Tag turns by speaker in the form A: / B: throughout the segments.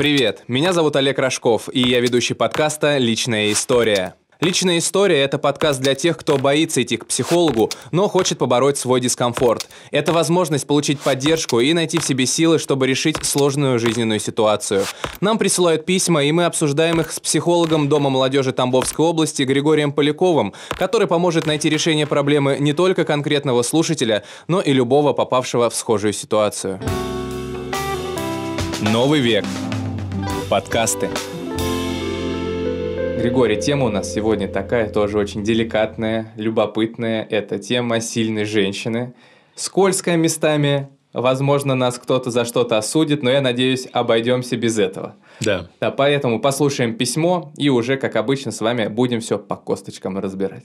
A: Привет, меня зовут Олег Рожков, и я ведущий подкаста «Личная история». Личная история – это подкаст для тех, кто боится идти к психологу, но хочет побороть свой дискомфорт. Это возможность получить поддержку и найти в себе силы, чтобы решить сложную жизненную ситуацию. Нам присылают письма, и мы обсуждаем их с психологом Дома молодежи Тамбовской области Григорием Поляковым, который поможет найти решение проблемы не только конкретного слушателя, но и любого попавшего в схожую ситуацию. Новый век – подкасты. Григорий, тема у нас сегодня такая, тоже очень деликатная, любопытная. Это тема сильной женщины. Скользкая местами, возможно, нас кто-то за что-то осудит, но я надеюсь, обойдемся без этого. Да. Да, поэтому послушаем письмо и уже, как обычно, с вами будем все по косточкам разбирать.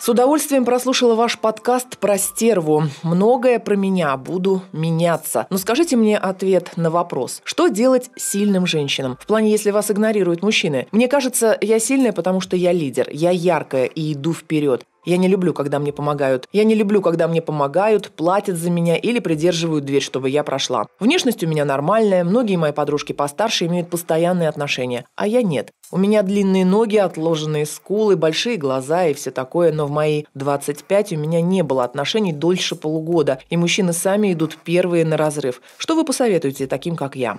A: С удовольствием прослушала ваш подкаст про стерву. Многое про меня. Буду меняться. Но скажите мне ответ на вопрос. Что делать сильным женщинам? В плане, если вас игнорируют мужчины. Мне кажется, я сильная, потому что я лидер. Я яркая и иду вперед. Я не люблю, когда мне помогают. Я не люблю, когда мне помогают, платят за меня или придерживают дверь, чтобы я прошла. Внешность у меня нормальная, многие мои подружки постарше имеют постоянные отношения, а я нет. У меня длинные ноги, отложенные скулы, большие глаза и все такое, но в мои 25 у меня не было отношений дольше полугода, и мужчины сами идут первые на разрыв. Что вы посоветуете таким, как я?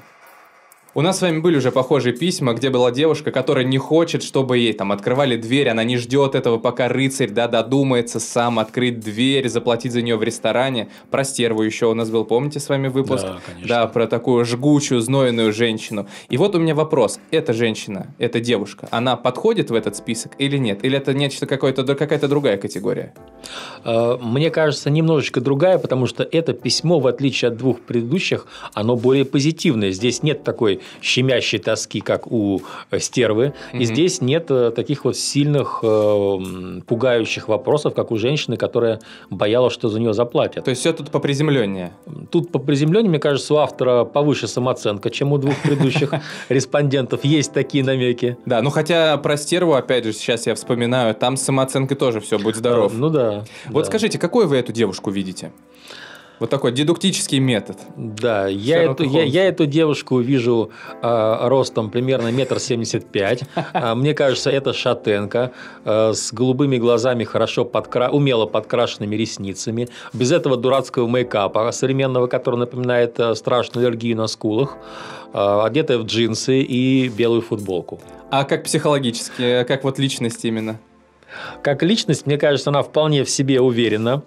A: У нас с вами были уже похожие письма, где была девушка, которая не хочет, чтобы ей там открывали дверь, она не ждет этого, пока рыцарь, да, додумается сам открыть дверь, заплатить за нее в ресторане. Про стерву еще у нас был, помните с вами выпуск? Да, конечно. Да, про такую жгучую, знойную женщину. И вот у меня вопрос. Эта женщина, эта девушка, она подходит в этот список или нет? Или это нечто какое-то, какая-то другая категория? Э, мне кажется, немножечко
B: другая, потому что это письмо, в отличие от двух предыдущих, оно более позитивное. Здесь нет такой такой щемящей тоски, как у э, стервы. Mm-hmm. И здесь нет э, таких вот сильных э, пугающих вопросов, как у женщины, которая боялась, что за нее заплатят. То есть все тут поприземленнее? Тут поприземленнее, мне кажется, у автора повыше самооценка, чем у
A: двух предыдущих респондентов. Есть такие намеки. Да, ну хотя про стерву, опять же, сейчас я вспоминаю, там с самооценкой тоже все, будь здоров. Ну да. Вот скажите, какую вы эту девушку видите? Вот такой дедуктический метод. Да, я эту, я, я
B: эту девушку вижу э, ростом примерно метр семьдесят пять. А, мне кажется, это шатенка э, с голубыми глазами, хорошо подкра... умело подкрашенными ресницами, без этого дурацкого мейкапа современного, который напоминает э, страшную аллергию на скулах, э, одетая в джинсы и белую футболку. А как психологически, как вот личность именно? Как личность, мне кажется, она вполне в себе уверена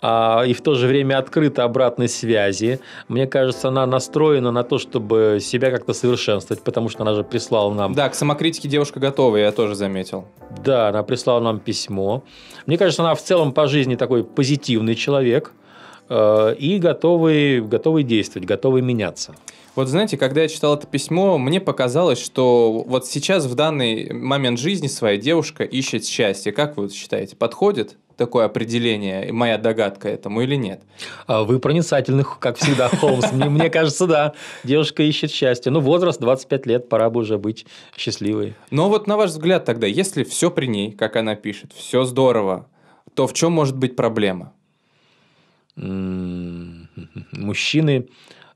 B: а, и в то же время открыта обратной связи. Мне кажется, она настроена на то, чтобы себя как-то совершенствовать, потому что она же прислала нам... Да, к самокритике девушка готова, я тоже заметил. Да, она прислала нам письмо. Мне кажется, она в целом по жизни такой позитивный человек
A: э, – и готовый, готовый действовать, готовый меняться. Вот знаете, когда я читал это письмо, мне показалось, что вот сейчас в данный момент жизни своя девушка ищет счастье. Как вы считаете, подходит? такое определение, моя догадка этому или нет? А вы проницательных, как всегда, Холмс. Мне, мне кажется, да. Девушка ищет счастье. Ну, возраст 25 лет, пора бы уже быть счастливой. Но вот на ваш взгляд тогда, если все при ней, как она пишет, все здорово, то в чем может быть проблема? Мужчины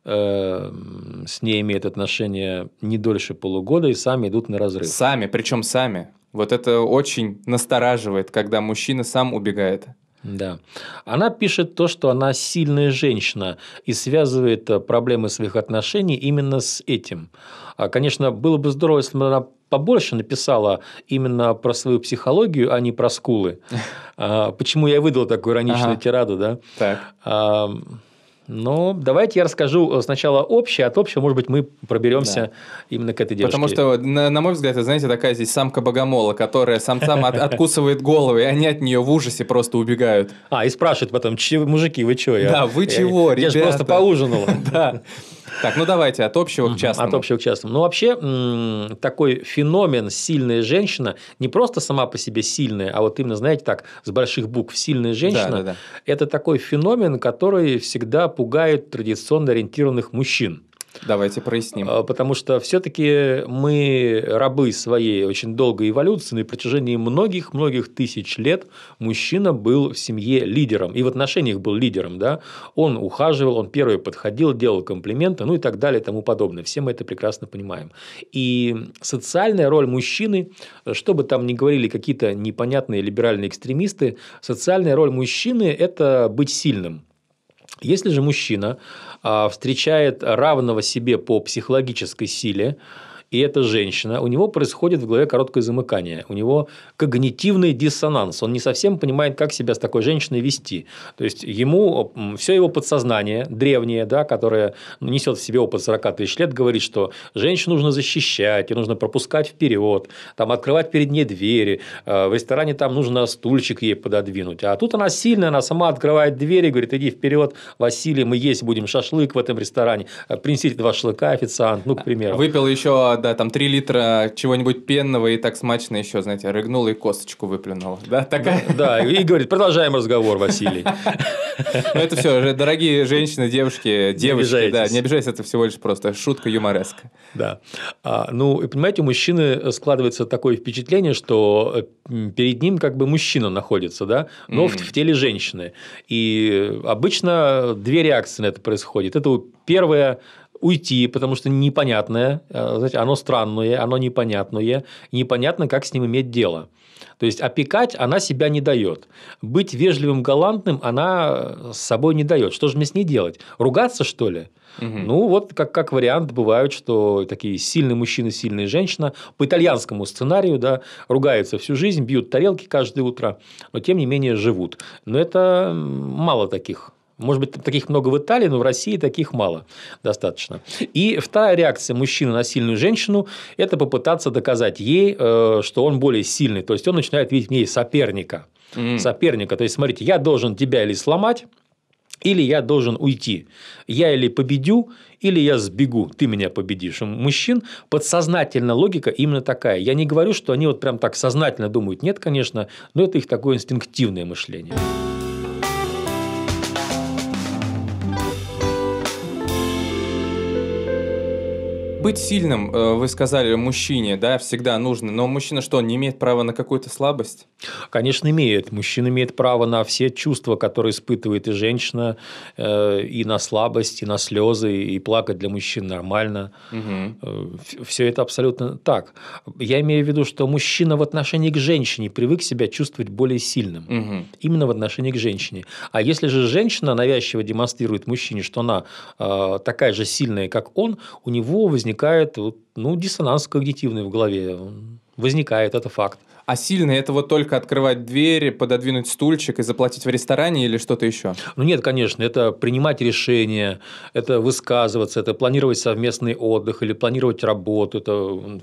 A: Эм, с ней имеют отношения не дольше полугода и сами идут на разрыв. Сами, причем сами. Вот это очень настораживает, когда мужчина сам убегает. Да. Она пишет то, что
B: она сильная женщина и связывает э, проблемы своих отношений именно с этим. А, конечно, было бы здорово, если бы она побольше написала именно про свою психологию, а не про скулы. А, почему я выдал такую ироничную ага. тираду, да? Так.
A: Ну, давайте я расскажу э, сначала общее, а от общего, может быть, мы проберемся да. именно к этой девушке. Потому что, на, на мой взгляд, это, знаете, такая здесь самка богомола, которая самцам от, откусывает головы, и они от нее в ужасе просто убегают. А, и спрашивают потом, мужики, вы чего? Да, вы чего, я, ребята? Я же просто поужинал. Да. Так, ну давайте от общего к частному.
B: От общего к частному. Ну, вообще, такой феномен «сильная женщина» не просто сама по себе сильная, а вот именно, знаете, так, с больших букв «сильная женщина» да, да, да. – это такой феномен, который всегда пугает традиционно ориентированных мужчин. Давайте проясним. А, потому что все-таки мы рабы своей очень долгой эволюции. На протяжении многих-многих тысяч лет мужчина был в семье лидером. И в отношениях был лидером. Да? Он ухаживал, он первый подходил, делал комплименты, ну и так далее и тому подобное. Все мы это прекрасно понимаем. И социальная роль мужчины, что бы там ни говорили какие-то непонятные либеральные экстремисты, социальная роль мужчины – это быть сильным. Если же мужчина а, встречает равного себе по психологической силе, и это женщина, у него происходит в голове короткое замыкание. У него когнитивный диссонанс. Он не совсем понимает, как себя с такой женщиной вести. То есть, ему все его подсознание, древнее, да, которое ну, несет в себе опыт 40 тысяч лет, говорит, что женщину нужно защищать, ее нужно пропускать вперед, там, открывать перед ней двери, э, в ресторане там нужно стульчик ей пододвинуть. А тут она сильная, она сама открывает двери, говорит, иди вперед, Василий, мы есть будем шашлык в этом ресторане, принесите два шашлыка, официант, ну, к примеру.
A: Выпил еще да, там 3 литра чего-нибудь пенного и так смачно еще, знаете, рыгнул и косточку выплюнул. Да, такая? Да, и говорит, продолжаем разговор, Василий. Но ну, это все, дорогие женщины, девушки, девушки, да, не обижайся, это всего лишь просто шутка юмореска.
B: Да. А, ну, и понимаете, у мужчины складывается такое впечатление, что э, перед ним как бы мужчина находится, да, но в, теле женщины. И обычно две реакции на это происходит. Это первое уйти, потому что непонятное, э, знаете, оно странное, оно непонятное, непонятно, как с ним иметь дело. То есть опекать она себя не дает. Быть вежливым, галантным она э, с собой не дает. Что же мне с ней делать? Ругаться, что ли? Угу. Ну, вот как, как вариант бывают, что такие сильные мужчины, сильные женщина по итальянскому сценарию да, ругаются всю жизнь, бьют тарелки каждое утро, но тем не менее живут. Но это мало таких может быть, таких много в Италии, но в России таких мало достаточно. И вторая реакция мужчины на сильную женщину – это попытаться доказать ей, э, что он более сильный. То есть, он начинает видеть в ней соперника. Mm. Соперника. То есть, смотрите, я должен тебя или сломать, или я должен уйти. Я или победю, или я сбегу. Ты меня победишь. У мужчин подсознательно логика именно такая. Я не говорю, что они вот прям так сознательно думают. Нет, конечно, но это их такое инстинктивное мышление.
A: быть сильным, э, вы сказали, мужчине, да, всегда нужно, но мужчина что, не имеет права на какую-то слабость? Конечно, имеет. Мужчина имеет право на все чувства, которые испытывает и женщина,
B: э, и на слабость, и на слезы, и плакать для мужчин нормально. Угу. Э, все это абсолютно так. Я имею в виду, что мужчина в отношении к женщине привык себя чувствовать более сильным. Угу. Именно в отношении к женщине. А если же женщина навязчиво демонстрирует мужчине, что она такая же сильная, как он, у него возникает
A: возникает ну, диссонанс когнитивный в голове. возникает, это факт. А сильно это вот только открывать двери, пододвинуть стульчик и заплатить в ресторане или что-то еще? Ну нет, конечно, это принимать решения, это высказываться, это планировать совместный отдых или планировать работу, это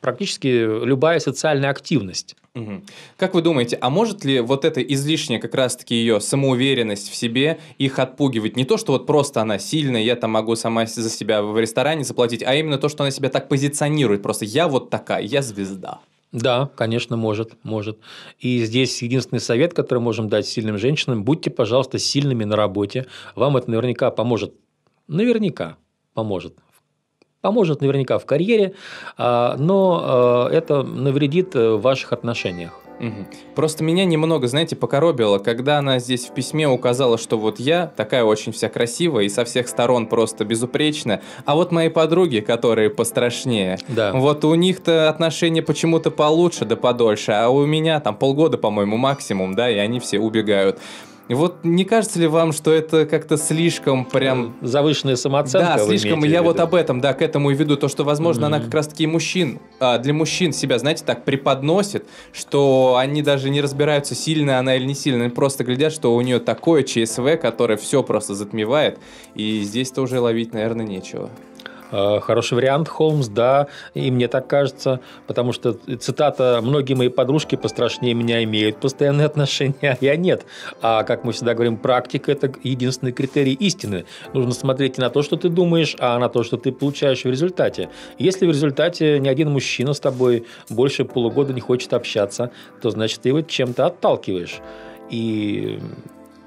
A: практически любая социальная активность. Угу. Как вы думаете, а может ли вот эта излишняя как раз-таки ее самоуверенность в себе их отпугивать? Не то, что вот просто она сильная, я там могу сама за себя в ресторане заплатить, а именно то, что она себя так позиционирует, просто я вот такая, я звезда.
B: Да, конечно, может, может. И здесь единственный совет, который можем дать сильным женщинам, будьте, пожалуйста, сильными на работе. Вам это наверняка поможет. Наверняка поможет Поможет а
A: наверняка в карьере, а, но а, это навредит э, в ваших отношениях. Угу. Просто меня немного, знаете, покоробило, когда она здесь в письме указала, что вот я такая очень вся красивая и со всех сторон просто безупречная, а вот мои подруги, которые пострашнее, да. вот у них-то отношения почему-то получше да подольше, а у меня там полгода, по-моему, максимум, да, и они все убегают. Вот не кажется ли вам, что это как-то слишком прям... Завышенная самооценка? Да, слишком. Я вот об этом, да, к этому и веду. То, что, возможно, mm-hmm. она как раз-таки мужчин, а, для мужчин себя, знаете, так преподносит, что они даже не разбираются, сильная она или не сильная, Они просто глядят, что у нее такое ЧСВ, которое все просто затмевает. И здесь-то уже ловить, наверное, нечего. Э, хороший вариант,
B: Холмс, да, и мне так кажется, потому что цитата «многие мои подружки пострашнее меня имеют постоянные отношения, а я нет». А, как мы всегда говорим, практика – это единственный критерий истины. Нужно смотреть не на то, что ты думаешь, а на то, что ты получаешь в результате. Если в результате ни один мужчина с тобой больше полугода не хочет общаться, то значит ты его чем-то отталкиваешь. И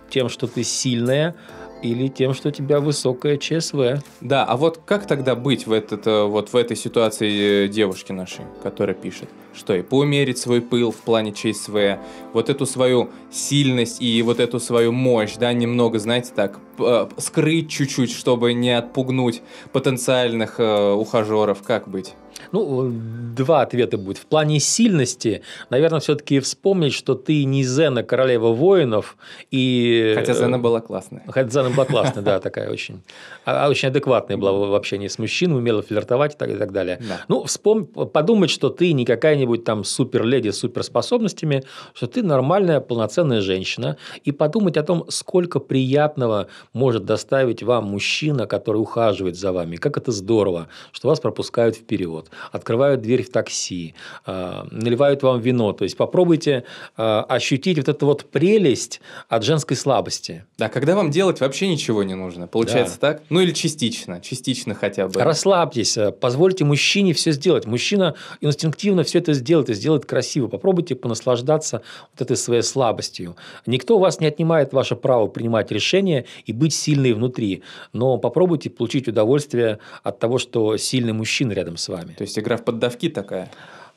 B: тем, что ты сильная, или тем, что у тебя высокое ЧСВ.
A: Да, а вот как тогда быть в, этот, э, вот в этой ситуации э, девушки нашей, которая пишет? Что и поумерить свой пыл в плане ЧСВ, вот эту свою сильность и вот эту свою мощь, да, немного, знаете, так, э, скрыть чуть-чуть, чтобы не отпугнуть потенциальных э, ухажеров, как быть? Ну, два ответа будет. В плане сильности, наверное, все-таки
B: вспомнить, что ты не Зена, королева воинов, и... Э, Хотя Зена была классная. Хотя Зена была классная, да, такая очень... А, а очень адекватная была в общении с мужчин, умела флиртовать и так, и так далее. Да. Ну, вспом... подумать, что ты не какая-нибудь там супер-леди с суперспособностями, что ты нормальная, полноценная женщина, и подумать о том, сколько приятного может доставить вам мужчина, который ухаживает за вами, как это здорово, что вас пропускают вперед открывают дверь в такси, а, наливают вам вино. То есть попробуйте а, ощутить вот эту вот прелесть от женской слабости. Да, когда вам делать вообще ничего не нужно, получается да.
A: так? Ну или частично, частично хотя бы.
B: Расслабьтесь, э, позвольте мужчине все сделать. Мужчина инстинктивно все это сделает и сделает красиво. Попробуйте понаслаждаться вот этой своей слабостью. Никто у вас не отнимает ваше право принимать решения и быть сильной внутри, но попробуйте получить удовольствие от того, что сильный мужчина
A: рядом с вами. То есть игра в поддавки такая.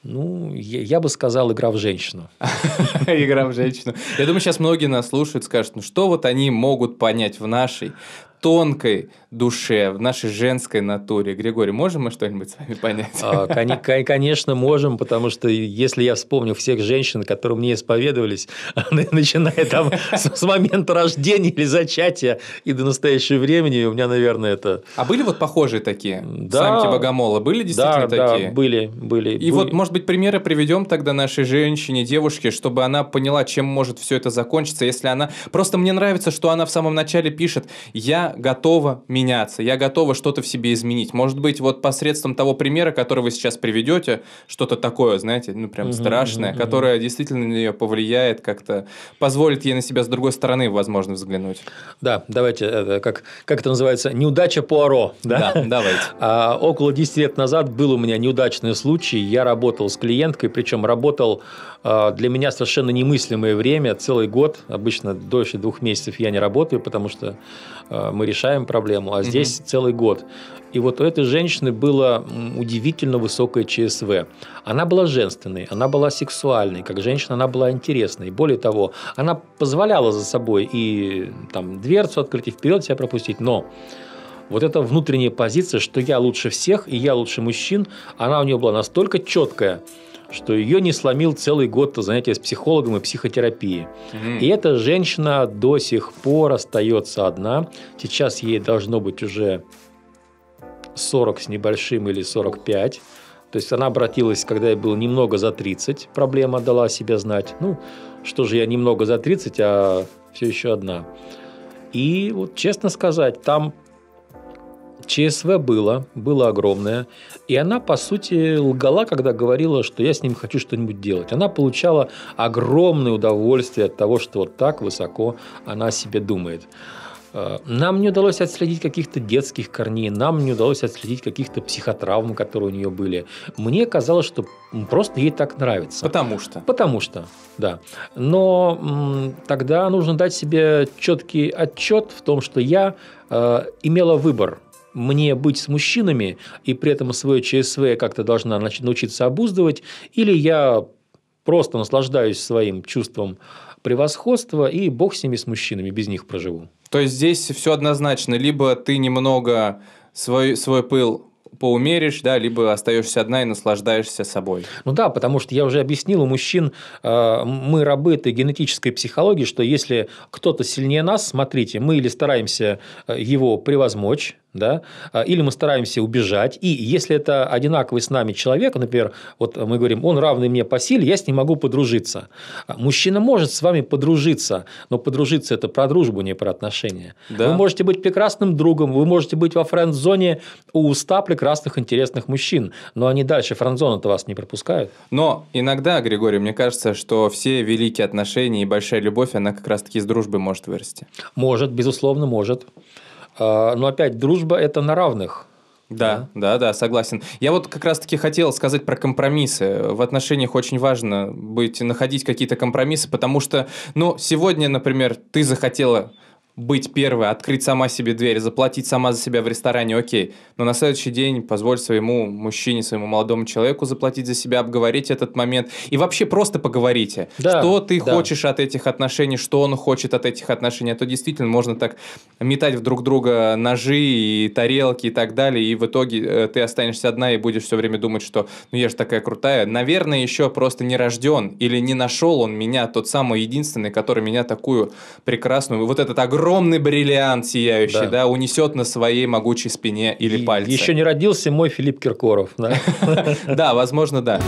A: Ну, я, я бы сказал, игра в женщину. Игра в женщину. Я думаю, сейчас многие нас слушают, скажут, ну что вот они могут понять в нашей? тонкой душе, в нашей женской натуре. Григорий, можем мы что-нибудь с вами понять? А, конечно, можем, потому что если я вспомню всех женщин,
B: которые мне исповедовались, начиная там с, момента рождения или зачатия и до настоящего времени, у меня, наверное, это... А были вот похожие такие? Да. Самки богомола
A: были действительно такие? Да, были, были. И вот, может быть, примеры приведем тогда нашей женщине, девушке, чтобы она поняла, чем может все это закончиться, если она... Просто мне нравится, что она в самом начале пишет, я готова меняться, я готова что-то в себе изменить. Может быть, вот посредством того примера, который вы сейчас приведете, что-то такое, знаете, ну прям угу, страшное, угу, которое действительно на нее повлияет как-то, позволит ей на себя с другой стороны, возможно, взглянуть. Да, давайте, это, э, как, как это называется, неудача Пуаро. Да, да давайте. А, около 10 лет
B: назад был у меня неудачный случай, я работал с клиенткой, причем работал а, для меня совершенно немыслимое время, целый год, обычно дольше двух месяцев я не работаю, потому что а, мы мы решаем проблему, а здесь угу. целый год. И вот у этой женщины было удивительно высокое ЧСВ. Она была женственной, она была сексуальной, как женщина она была интересной. Более того, она позволяла за собой и там, дверцу открыть, и вперед себя пропустить. Но вот эта внутренняя позиция, что я лучше всех и я лучше мужчин, она у нее была настолько четкая, что ее не сломил целый год занятия с психологом и психотерапией. Mm-hmm. И эта женщина до сих пор остается одна. Сейчас ей должно быть уже 40 с небольшим или 45. То есть она обратилась, когда я был немного за 30, проблема дала себя знать. Ну, что же я немного за 30, а все еще одна. И вот честно сказать, там ЧСВ было, было огромное. И она, по сути, лгала, когда говорила, что я с ним хочу что-нибудь делать. Она получала огромное удовольствие от того, что вот так высоко она о себе думает. Э, нам не удалось отследить каких-то детских корней, нам не удалось отследить каких-то психотравм, которые у нее были. Мне казалось, что просто ей так нравится. Потому что. Потому что, да. Но м, тогда нужно дать себе четкий отчет в том, что я э, имела выбор – мне быть с мужчинами и при этом свое ЧСВ как-то должна научиться обуздывать, или я просто наслаждаюсь своим чувством превосходства и бог с ними, с мужчинами, без них проживу. То есть здесь
A: все однозначно, либо ты немного свой, свой пыл поумеришь, да, либо остаешься одна и наслаждаешься собой. Ну да, потому что я уже объяснил, у мужчин э,
B: мы рабы этой генетической психологии, что если кто-то сильнее нас, смотрите, мы или стараемся э, его превозмочь, да, а, или мы стараемся убежать, и если это одинаковый с нами человек, например, вот мы говорим, он равный мне по силе, я с ним могу подружиться. А, мужчина может с вами подружиться, но подружиться – это про дружбу, не про отношения. Да. Вы можете быть прекрасным другом, вы можете быть во френд-зоне у 100 прекрасных, интересных
A: мужчин, но они дальше френд-зону-то вас не пропускают. Но иногда, Григорий, мне кажется, что все великие отношения и большая любовь, она как раз-таки из дружбы может вырасти.
B: Может, безусловно,
A: может. А, но опять, дружба – это на равных. Да, да, да, согласен. Я вот как раз-таки хотел сказать про компромиссы. В отношениях очень важно быть, находить какие-то компромиссы, потому что, ну, сегодня, например, ты захотела быть первой, открыть сама себе дверь, заплатить сама за себя в ресторане, окей. Но на следующий день позволь своему мужчине, своему молодому человеку заплатить за себя, обговорить этот момент. И вообще просто поговорите, да, что ты да. хочешь от этих отношений, что он хочет от этих отношений. А то действительно можно так метать в друг друга ножи и тарелки и так далее, и в итоге э, ты останешься одна и будешь все время думать, что ну я же такая крутая. Наверное, еще просто не рожден или не нашел он меня, тот самый единственный, который меня такую прекрасную, вот этот огромный огромный бриллиант сияющий, да, да унесет на своей могучей спине или и, пальце. Еще не родился мой Филипп Киркоров. Да, возможно, да.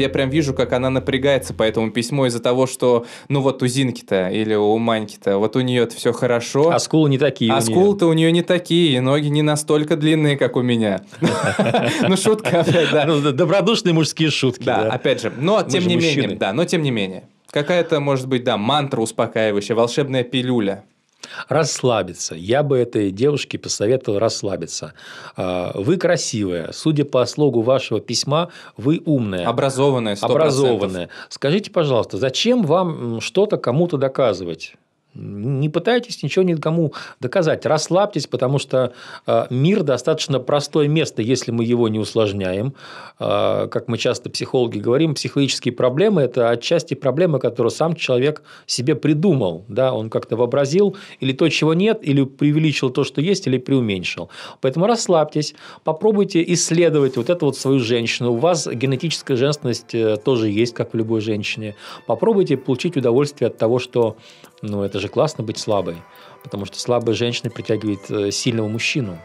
A: я прям вижу, как она напрягается по этому письму из-за того, что, ну вот у Зинки-то или у Маньки-то, вот у нее все хорошо. А скулы не такие. А скулы-то у нее не такие, и ноги не настолько длинные, как у меня. Ну, шутка опять, да. Ну, добродушные мужские шутки. Да, опять же. Но тем не менее, да, но тем не менее. Какая-то, может быть, да, мантра успокаивающая, волшебная пилюля. Расслабиться. Я бы этой девушке посоветовал расслабиться.
B: А, вы красивая. Судя по слогу вашего письма, вы умная. Образованная, 100%. Образованная. Скажите, пожалуйста, зачем вам что-то кому-то доказывать? Не пытайтесь ничего никому доказать. Расслабьтесь, потому что э, мир достаточно простое место, если мы его не усложняем. Э, как мы часто психологи говорим, психологические проблемы – это отчасти проблемы, которые сам человек себе придумал. Да? Он как-то вообразил или то, чего нет, или преувеличил то, что есть, или преуменьшил. Поэтому расслабьтесь, попробуйте исследовать вот эту вот свою женщину. У вас генетическая женственность э, тоже есть, как в любой женщине. Попробуйте получить удовольствие от того, что ну, это же классно быть слабой, потому что слабая женщина притягивает э, сильного мужчину.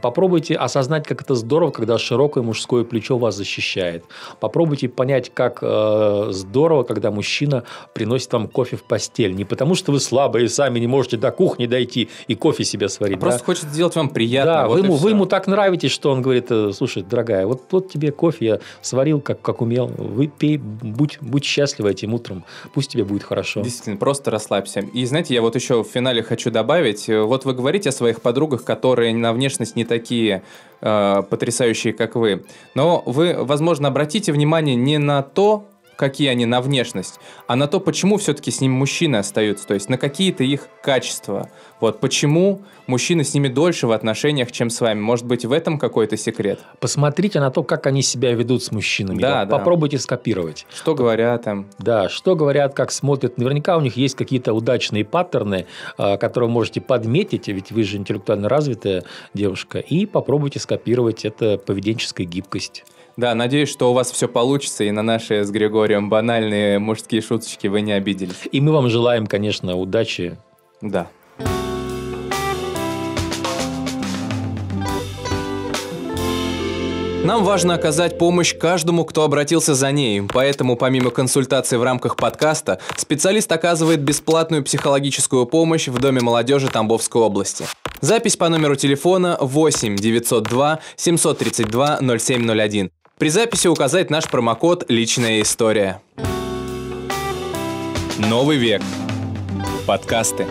B: Попробуйте осознать, как это здорово, когда широкое мужское плечо вас защищает. Попробуйте понять, как э, здорово, когда мужчина приносит вам кофе в постель. Не потому, что вы слабые и сами не можете до кухни дойти и кофе себе сварить. А да? Просто
A: хочет сделать вам приятно. Да, вот вы, ему, вы ему так
B: нравитесь, что он говорит, э, слушай, дорогая, вот, вот тебе кофе я сварил, как, как умел. Выпей, будь, будь счастлива этим утром. Пусть тебе будет хорошо. Действительно,
A: просто расслабься. И знаете, я вот еще в финале хочу добавить. Э, вот вы говорите о своих подругах, которые на внешность нас не такие э, потрясающие, как вы. Но вы, возможно, обратите внимание не на то, какие они на внешность, а на то, почему все-таки с ним мужчины остаются, то есть на какие-то их качества. Вот почему мужчины с ними дольше в отношениях, чем с вами. Может быть, в этом какой-то секрет. Посмотрите на то, как они себя ведут с мужчинами. Да, да. Попробуйте скопировать. Что
B: говорят им. Да, что говорят, как смотрят. Наверняка у них есть какие-то удачные паттерны, а, которые можете подметить, ведь вы же интеллектуально развитая девушка, и попробуйте
A: скопировать это поведенческая гибкость. Да, надеюсь, что у вас все получится, и на наши с Григорием банальные мужские шуточки вы не обиделись. И мы вам желаем, конечно, удачи. Да. Нам важно оказать помощь каждому, кто обратился за ней, поэтому помимо консультаций в рамках подкаста, специалист оказывает бесплатную психологическую помощь в Доме молодежи Тамбовской области. Запись по номеру телефона 8 902 732 0701 при записи указать наш промокод «Личная история». Новый век. Подкасты.